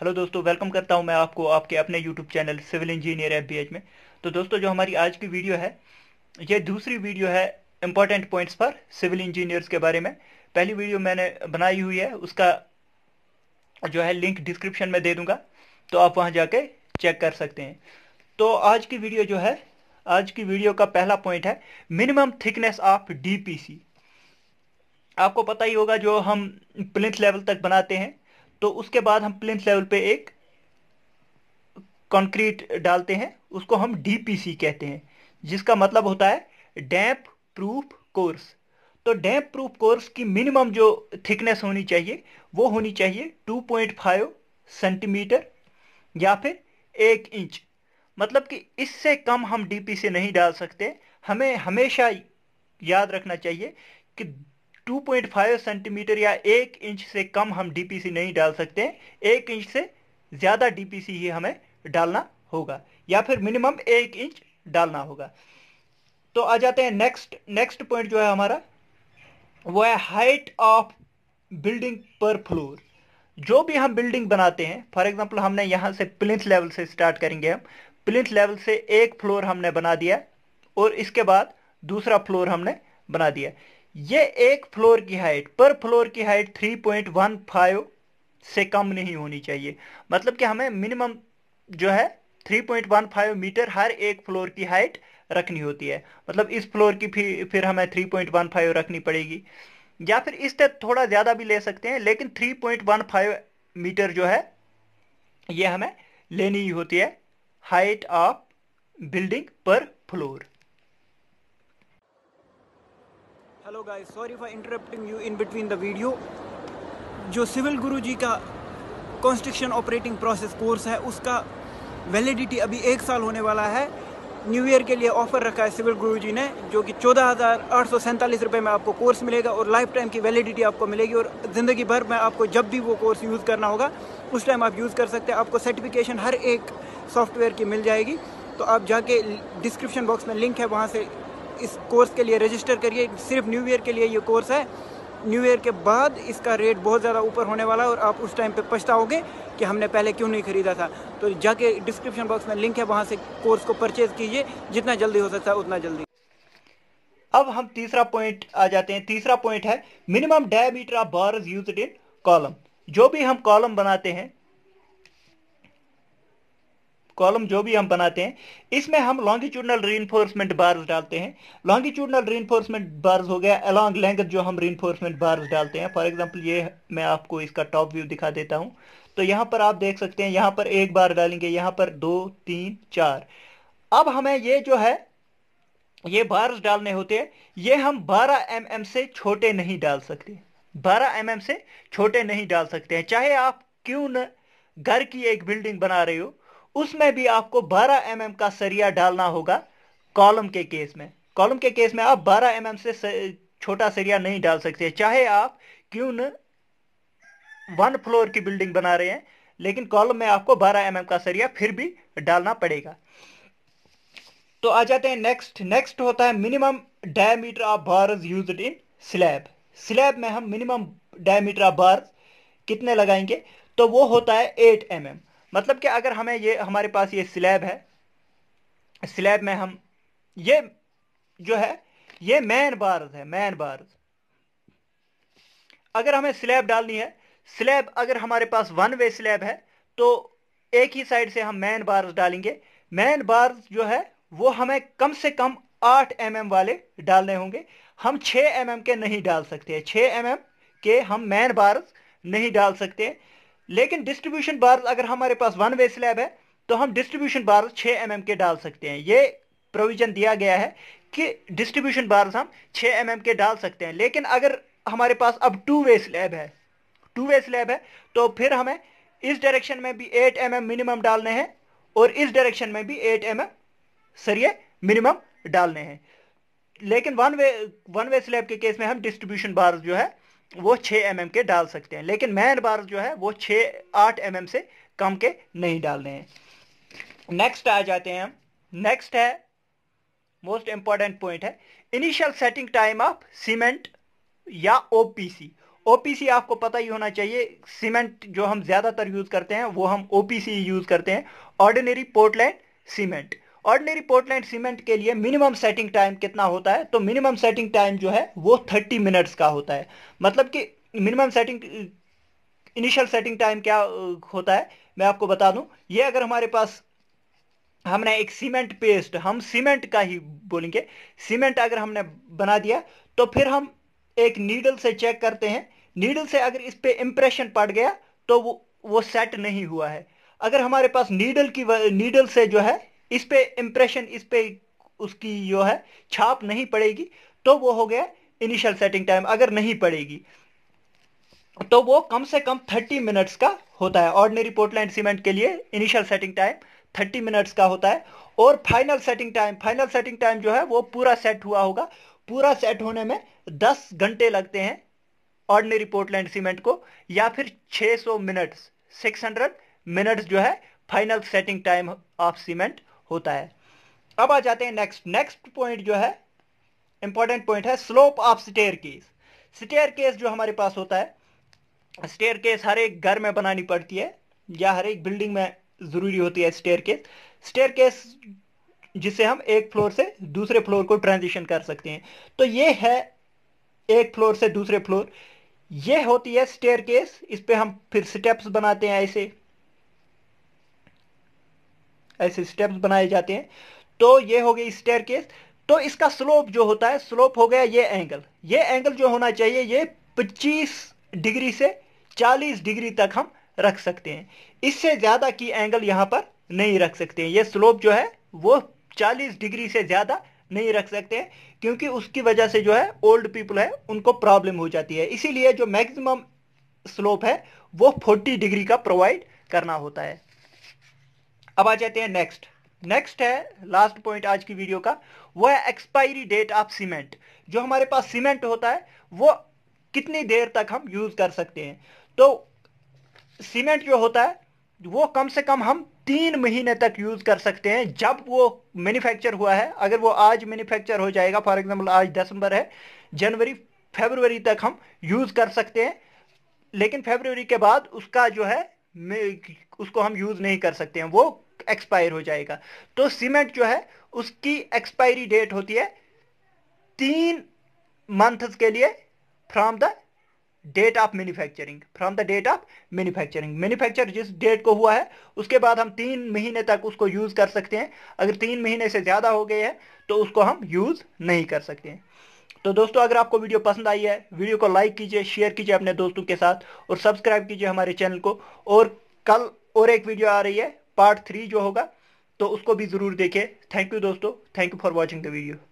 Hello दोस्तों welcome करता हूं मैं आपको आपके अपने YouTube channel civil engineer F में तो दोस्तों जो हमारी आज की वीडियो है ये दूसरी वीडियो है इंपॉर्टेंट पॉइंट्स पर सिविल इंजीनियर्स के बारे में पहली वीडियो मैंने बनाई हुई है उसका जो है लिंक डिस्क्रिप्शन में दे दूंगा तो आप वहाँ जाके चेक कर सकते हैं तो आज की वीडियो जो है आज की वीडियो का पहला पॉइंट है मिनिमम थिकनेस ऑफ डी आपको पता ही होगा जो हम प्लिथ लेवल तक बनाते हैं तो उसके बाद हम प्लिम्स लेवल पे एक कंक्रीट डालते हैं उसको हम डीपीसी कहते हैं जिसका मतलब होता है डैम्प प्रूफ कोर्स तो डैम्प प्रूफ कोर्स की मिनिमम जो थिकनेस होनी चाहिए वो होनी चाहिए 2.5 सेंटीमीटर या फिर एक इंच मतलब कि इससे कम हम डीपी नहीं डाल सकते हमें हमेशा याद रखना चाहिए कि 2.5 सेंटीमीटर या एक इंच से कम हम डीपीसी नहीं डाल सकते एक इंच से ज़्यादा डीपीसी ही हमें डालना होगा या फिर मिनिमम एक इंच डालना होगा तो आ जाते हैं नेक्स्ट नेक्स्ट पॉइंट जो है हमारा वो है height of building per floor जो भी हम बिल्डिंग बनाते हैं फॉर एग्जांपल हमने यहां से प्लिंथ लेवल से स्टार्ट करेंगे हम प्लिंथ लेवल से एक फ्लोर हमने बना दिया और इसके बाद दूसरा फ्लोर हमने बना दिया ये एक फ्लोर की हाइट पर फ्लोर की हाइट 3.15 से कम नहीं होनी चाहिए मतलब कि हमें मिनिमम जो है 3.15 मीटर हर एक फ्लोर की हाइट रखनी होती है मतलब इस फ्लोर की फिर फिर हमें 3.15 रखनी पड़ेगी या फिर इससे थोड़ा ज़्यादा भी ले सकते हैं लेकिन 3.15 मीटर जो है ये हमें लेनी ही होती है height of building per floor hello guys sorry for interrupting you in between the video जो सिविल गुरु जी का कॉन्स्ट्रक्शन ऑपरेटिंग प्रोसेस कोर्स है उसका वैलिडिटी अभी एक साल होने वाला है न्यू ईयर के लिए ऑफ़र रखा है सिविल गुरु जी ने जो कि चौदह हज़ार आठ सौ सैंतालीस रुपये में आपको कोर्स मिलेगा और लाइफ टाइम की वैलिडिटी आपको मिलेगी और ज़िंदगी भर में आपको जब भी वो कोर्स यूज़ करना होगा उस टाइम आप यूज़ कर सकते हैं आपको सर्टिफिकेशन हर एक सॉफ्टवेयर की मिल जाएगी तो आप जाके डिस्क्रिप्शन बॉक्स में लिंक है वहाँ से इस कोर्स के लिए रजिस्टर करिए सिर्फ न्यू ईयर के लिए ये कोर्स है न्यू ईयर के बाद इसका रेट बहुत ज़्यादा ऊपर होने वाला है और आप उस टाइम पे पछताओगे कि हमने पहले क्यों नहीं खरीदा था तो जाके डिस्क्रिप्शन बॉक्स में लिंक है वहाँ से कोर्स को परचेज़ कीजिए जितना जल्दी हो सकता है उतना जल्दी अब हम तीसरा पॉइंट आ जाते हैं तीसरा पॉइंट है minimum diameter of bars use in column जो भी हम कॉलम बनाते हैं कॉलम जो भी हम बनाते हैं इसमें हम लॉन्गिट्यूडनल एनफोर्समेंट बार्स डालते हैं लॉन्गिट्यूडनल रीइंफोर्समेंट बार्स हो गया अलॉन्ग लेंथ जो हम रीइंफोर्समेंट बार्स डालते हैं फॉर एग्जाम्पल ये मैं आपको इसका टॉप व्यू दिखा देता हूं तो यहां पर आप देख सकते हैं यहां पर एक बार डालेंगे यहां पर दो तीन चार अब हमें ये जो है ये बार्स डालने होते हैं ये हम 12 एम mm से छोटे नहीं डाल सकते 12 एम mm से छोटे नहीं डाल सकते हैं चाहे आप क्यों न घर की एक बिल्डिंग बना रहे हो उसमें भी आपको 12 एम mm का सरिया डालना होगा कॉलम के केस में कॉलम के केस में आप 12 एम mm से छोटा सरिया नहीं डाल सकते चाहे आप क्यों वन फ्लोर की बिल्डिंग बना रहे हैं लेकिन कॉलम में आपको 12 एम mm का सरिया फिर भी डालना पड़ेगा तो आ जाते हैं नेक्स्ट नेक्स्ट होता है minimum diameter of bar use in slab slab में हम मिनिमम डायमीटर ऑफ बार कितने लगाएंगे तो वो होता है 8 एम mm. मतलब कि अगर हमें ये हमारे पास ये स्लैब है स्लैब में हम ये जो है ये मैन बार्स है मैन बार्स अगर हमें स्लैब डालनी है स्लैब अगर हमारे पास वन वे स्लैब है तो एक ही साइड से हम मैन बार्स डालेंगे मैन बार्स जो है वो हमें कम से कम आठ एम mm वाले डालने होंगे हम छः एम mm के नहीं डाल सकते छः एम mm के हम मैन बार्स नहीं डाल सकते लेकिन डिस्ट्रीब्यूशन बार अगर हमारे पास वन वे स्लैब है तो हम डिस्ट्रीब्यूशन बार 6 एम mm के डाल सकते हैं ये प्रोविजन दिया गया है कि डिस्ट्रीब्यूशन बार्स हम 6 एम mm के डाल सकते हैं लेकिन अगर हमारे पास अब टू वे स्लैब है टू वे स्लैब है तो फिर हमें इस डायरेक्शन में भी 8 एम mm मिनिमम डालने हैं और इस डायरेक्शन में भी 8 एम mm सरिये मिनिमम डालने हैं लेकिन one way one way slab के केस में हम डिस्ट्रीब्यूशन बार्स जो है वो 6 एम mm के डाल सकते हैं लेकिन मैन बार जो है वो 6 8 एम mm से कम के नहीं डालने हैं नेक्स्ट आ जाते हैं हम नेक्स्ट है मोस्ट इंपॉर्टेंट पॉइंट है initial setting time of cement या ओपीसी ओपीसी आपको पता ही होना चाहिए सीमेंट जो हम ज़्यादातर यूज़ करते हैं वो हम ओपीसी यूज़ करते हैं ordinary Portland cement ordinary Portland cement के लिए मिनिमम सेटिंग टाइम कितना होता है तो मिनिमम सेटिंग टाइम जो है वो थर्टी मिनट्स का होता है मतलब कि minimum setting initial setting time क्या होता है मैं आपको बता दूं ये अगर हमारे पास हमने एक सीमेंट पेस्ट हम सीमेंट का ही बोलेंगे सीमेंट अगर हमने बना दिया तो फिर हम एक नीडल से चेक करते हैं नीडल से अगर इस पर इम्प्रेशन पड़ गया तो वो वो सेट नहीं हुआ है अगर हमारे पास नीडल की नीडल से जो है इस पे इंप्रेशन इस पे उसकी जो है छाप नहीं पड़ेगी तो वो हो गया इनिशियल सेटिंग टाइम अगर नहीं पड़ेगी तो वो कम से कम 30 मिनट्स का होता है ऑर्डनरी पोर्टलैंड सीमेंट के लिए इनिशियल सेटिंग टाइम 30 मिनट्स का होता है और final setting time final setting time जो है वो पूरा सेट हुआ होगा पूरा सेट होने में 10 घंटे लगते हैं ऑर्डनरी पोर्टलैंड सीमेंट को या फिर 600 मिनट्स 600 मिनट्स जो है final setting time of cement होता है अब आ जाते हैं नेक्स्ट नेक्स्ट पॉइंट जो है इंपॉर्टेंट पॉइंट है slope of staircase staircase जो हमारे पास होता है स्टेयर केस हर एक घर में बनानी पड़ती है या हर एक बिल्डिंग में ज़रूरी होती है स्टेयर केस स्टेयर केस जिसे हम एक फ्लोर से दूसरे फ्लोर को ट्रांजिशन कर सकते हैं तो ये है एक फ्लोर से दूसरे फ्लोर ये होती है स्टेयर केस इस पर हम फिर स्टेप्स बनाते हैं ऐसे ऐसे स्टेप्स बनाए जाते हैं तो ये हो गई स्टेयर केस तो इसका स्लोप जो होता है स्लोप हो गया ये एंगल ये एंगल जो होना चाहिए ये 25 डिग्री से 40 डिग्री तक हम रख सकते हैं इससे ज़्यादा की एंगल यहां पर नहीं रख सकते हैं ये स्लोप जो है वो 40 डिग्री से ज़्यादा नहीं रख सकते हैं क्योंकि उसकी वजह से जो है ओल्ड पीपल है उनको प्रॉब्लम हो जाती है इसीलिए जो मैक्सिमम स्लोप है वो 40 डिग्री का प्रोवाइड करना होता है अब आ जाते हैं नेक्स्ट नेक्स्ट है लास्ट पॉइंट आज की वीडियो का वो है एक्सपायरी डेट ऑफ सीमेंट जो हमारे पास सीमेंट होता है वो कितनी देर तक हम यूज़ कर सकते हैं तो सीमेंट जो होता है वो कम से कम हम तीन महीने तक यूज़ कर सकते हैं जब वो मैन्युफैक्चर हुआ है अगर वो आज मैन्युफैक्चर हो जाएगा फॉर एग्जाम्पल आज दिसंबर है जनवरी फेबरवरी तक हम यूज़ कर सकते हैं लेकिन फेबरवरी के बाद उसका जो है उसको हम यूज नहीं कर सकते हैं वो एक्सपायर हो जाएगा तो सीमेंट जो है उसकी एक्सपायरी डेट होती है तीन मंथ्स के लिए from the date of manufacturing from the date of manufacturing manufacture जिस डेट को हुआ है उसके बाद हम तीन महीने तक उसको यूज़ कर सकते हैं अगर तीन महीने से ज़्यादा हो गए हैं तो उसको हम यूज़ नहीं कर सकते हैं तो दोस्तों अगर आपको वीडियो पसंद आई है वीडियो को लाइक कीजिए शेयर कीजिए अपने दोस्तों के साथ और सब्सक्राइब कीजिए हमारे चैनल को और कल और एक वीडियो आ रही है पार्ट थ्री जो होगा तो उसको भी ज़रूर देखिए थैंक यू दोस्तों thank you for watching the video